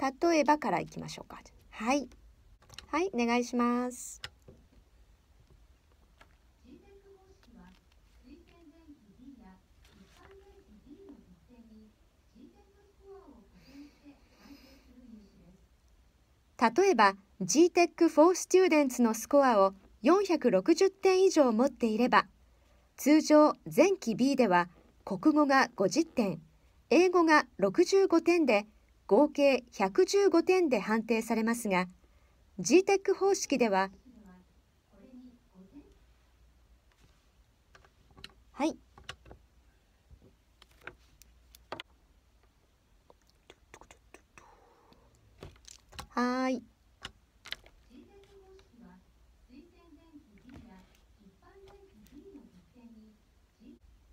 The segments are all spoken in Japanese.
例えばからいきましょうか。はい。はい、お願いします。例えば GTEC for Students のスコアを460点以上持っていれば通常前期 B では国語が50点英語が65点で合計115点で判定されますが GTEC 方式でははいはい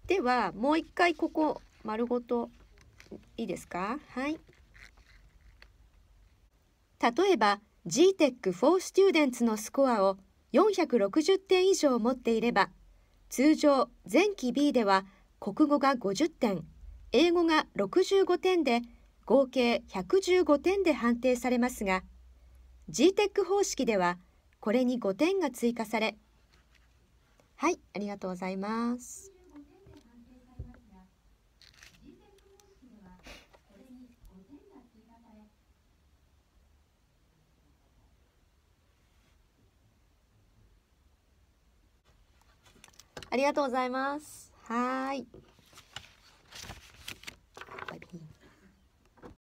ではもう一回ここ丸ごといいですかはい。例えば GTEC4Students のスコアを460点以上持っていれば通常前期 B では国語が50点英語が65点で合計115点で判定されますが GTEC 方式ではこれに5点が追加されはいありがとうございます。ありがとうございます。はい。